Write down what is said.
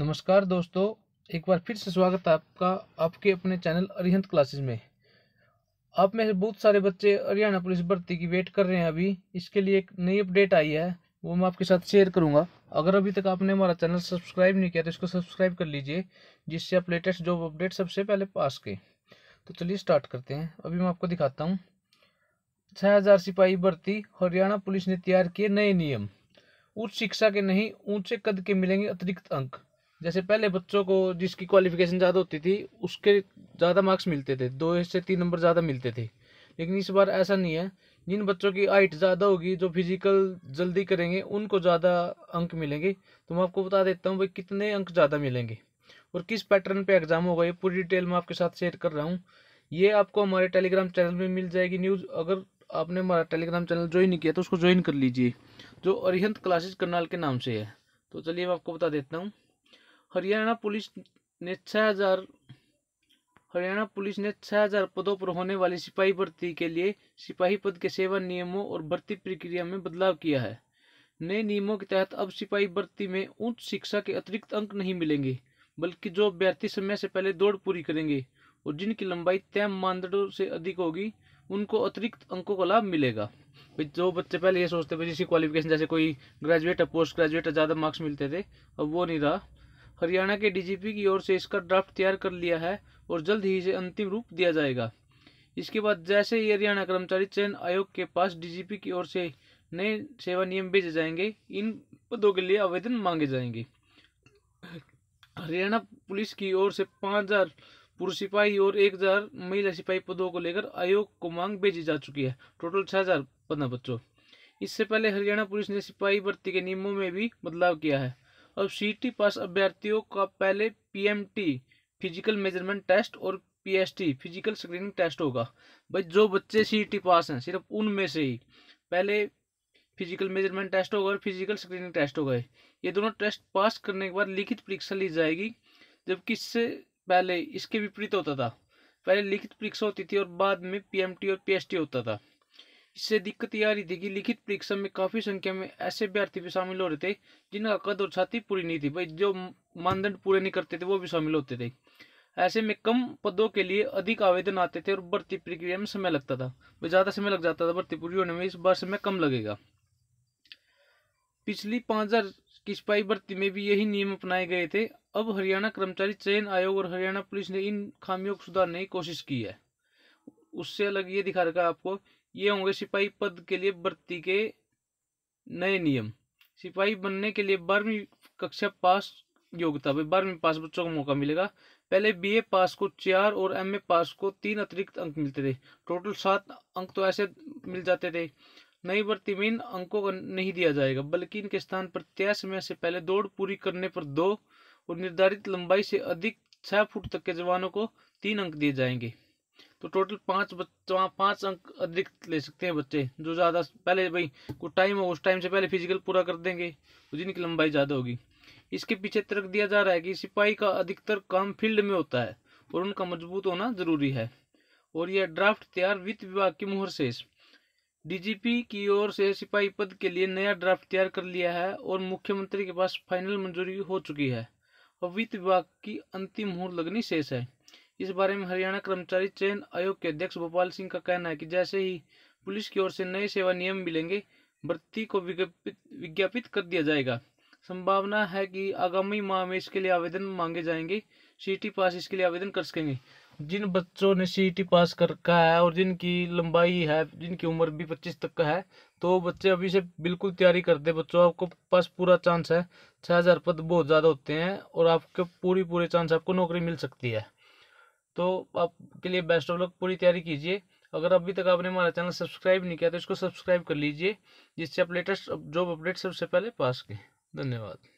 नमस्कार दोस्तों एक बार फिर से स्वागत है आपका आपके अपने चैनल अरिहंत क्लासेस में आप में से बहुत सारे बच्चे हरियाणा पुलिस भर्ती की वेट कर रहे हैं अभी इसके लिए एक नई अपडेट आई है वो मैं आपके साथ शेयर करूंगा अगर अभी तक आपने हमारा चैनल सब्सक्राइब नहीं किया तो इसको सब्सक्राइब कर लीजिए जिससे आप लेटेस्ट जॉब अपडेट सबसे पहले पा सकें तो चलिए स्टार्ट करते हैं अभी मैं आपको दिखाता हूँ छः हज़ार सिपाही भर्ती हरियाणा पुलिस ने तैयार किए नए नियम उच्च शिक्षा के नहीं ऊंचे कद के मिलेंगे अतिरिक्त अंक जैसे पहले बच्चों को जिसकी क्वालिफिकेशन ज़्यादा होती थी उसके ज़्यादा मार्क्स मिलते थे दो से तीन नंबर ज़्यादा मिलते थे लेकिन इस बार ऐसा नहीं है जिन बच्चों की हाइट ज़्यादा होगी जो फिजिकल जल्दी करेंगे उनको ज़्यादा अंक मिलेंगे तो मैं आपको बता देता हूँ भाई कितने अंक ज़्यादा मिलेंगे और किस पैटर्न पे एग्ज़ाम होगा ये पूरी डिटेल मैं आपके साथ शेयर कर रहा हूँ ये आपको हमारे टेलीग्राम चैनल में मिल जाएगी न्यूज़ अगर आपने हमारा टेलीग्राम चैनल ज्वाइन नहीं किया तो उसको ज्वाइन कर लीजिए जो अरिहंत क्लासेज करनाल के नाम से है तो चलिए मैं आपको बता देता हूँ हरियाणा पुलिस ने छः हजार हरियाणा पुलिस ने छः हजार पदों पर होने वाली सिपाही भर्ती के लिए सिपाही पद के सेवा नियमों और भर्ती प्रक्रिया में बदलाव किया है नए नियमों के तहत अब सिपाही भर्ती में उच्च शिक्षा के अतिरिक्त अंक नहीं मिलेंगे बल्कि जो अभ्यर्थी समय से पहले दौड़ पूरी करेंगे और जिनकी लंबाई तय मानदंडों से अधिक होगी उनको अतिरिक्त अंकों का लाभ मिलेगा जो बच्चे पहले ये सोचते थे जिसकी क्वालिफिकेशन जैसे कोई ग्रेजुएट या पोस्ट ग्रेजुएट ज़्यादा मार्क्स मिलते थे अब वो नहीं रहा हरियाणा के डीजीपी की ओर से इसका ड्राफ्ट तैयार कर लिया है और जल्द ही इसे अंतिम रूप दिया जाएगा इसके बाद जैसे ही हरियाणा कर्मचारी चयन आयोग के पास डीजीपी की ओर से नए सेवा नियम भेजे जाएंगे इन पदों के लिए आवेदन मांगे जाएंगे हरियाणा पुलिस की ओर से पाँच हज़ार पुरुष सिपाही और एक हज़ार महिला सिपाही पदों को लेकर आयोग को मांग भेजी जा चुकी है टोटल छः हज़ार पदना बच्चों इससे पहले हरियाणा पुलिस ने सिपाही भर्ती के नियमों में भी बदलाव किया है अब सीटी पास अभ्यर्थियों का पहले पीएमटी फिजिकल मेजरमेंट टेस्ट और पीएसटी फिजिकल स्क्रीनिंग टेस्ट होगा भाई जो बच्चे सीटी पास हैं सिर्फ उनमें से ही पहले फिजिकल मेजरमेंट टेस्ट होगा और फिजिकल स्क्रीनिंग टेस्ट होगा ये दोनों टेस्ट पास करने के बाद लिखित परीक्षा ली जाएगी जबकि इससे पहले इसके विपरीत होता था पहले लिखित परीक्षा होती थी और बाद में पीएमटी और पीएसटी होता था इससे दिक्कत यह आ रही थी कि लिखित परीक्षा में काफ़ी संख्या में ऐसे अभ्यर्थी भी शामिल हो रहे थे जिनका कद और छाती पूरी नहीं थी भाई जो मानदंड पूरे नहीं करते थे वो भी शामिल होते थे ऐसे में कम पदों के लिए अधिक आवेदन आते थे और भर्ती प्रक्रिया में समय लगता था भाई ज़्यादा समय लग जाता था भर्ती पूरी होने में इस बार समय कम लगेगा पिछली पांच हज़ार की सिपाही भर्ती में भी यही नियम अपनाए गए थे अब हरियाणा कर्मचारी चयन आयोग और हरियाणा पुलिस ने इन खामियों को सुधारने की कोशिश की है उससे अलग ये दिखा रखा है आपको ये होंगे सिपाही पद के लिए भर्ती के नए नियम सिपाही बनने के लिए बारहवीं कक्षा पास योग्यता पर बारहवीं पास बच्चों को मौका मिलेगा पहले बीए पास को चार और एमए पास को तीन अतिरिक्त अंक मिलते थे टोटल सात अंक तो ऐसे मिल जाते थे नई भर्ती में इन अंकों को नहीं दिया जाएगा बल्कि इनके स्थान पर तय समय से पहले दौड़ पूरी करने पर दो और निर्धारित लंबाई से अधिक छः फुट तक के जवानों को तीन अंक दिए जाएंगे तो टोटल पाँच बच्चा तो पाँच अंक अधिक ले सकते हैं बच्चे जो ज़्यादा पहले भाई को टाइम हो उस टाइम से पहले फिजिकल पूरा कर देंगे जिनकी लंबाई ज़्यादा होगी इसके पीछे तर्क दिया जा रहा है कि सिपाही का अधिकतर काम फील्ड में होता है और उनका मजबूत होना जरूरी है और यह ड्राफ्ट तैयार वित्त विभाग की मुहर से डीजीपी की ओर से सिपाही पद के लिए नया ड्राफ्ट तैयार कर लिया है और मुख्यमंत्री के पास फाइनल मंजूरी हो चुकी है और वित्त विभाग की अंतिम मुहर लगनी शेष है इस बारे में हरियाणा कर्मचारी चयन आयोग के अध्यक्ष भोपाल सिंह का कहना है कि जैसे ही पुलिस की ओर से नए सेवा नियम मिलेंगे भर्ती को विज्ञापित विज्ञापित कर दिया जाएगा संभावना है कि आगामी माह में इसके लिए आवेदन मांगे जाएंगे सी पास इसके लिए आवेदन कर सकेंगे जिन बच्चों ने सी पास कर रखा है और जिनकी लंबाई है जिनकी उम्र भी पच्चीस तक का है तो बच्चे अभी से बिल्कुल तैयारी कर दे बच्चों आपको पास पूरा चांस है छः हज़ार पद बहुत ज़्यादा होते हैं और आपके पूरी पूरे चांस आपको नौकरी मिल सकती है तो आपके लिए बेस्ट ऑफ लक पूरी तैयारी कीजिए अगर अभी तक आपने हमारा चैनल सब्सक्राइब नहीं किया तो इसको सब्सक्राइब कर लीजिए जिससे आप लेटेस्ट जॉब अपडेट सबसे पहले पा सकें धन्यवाद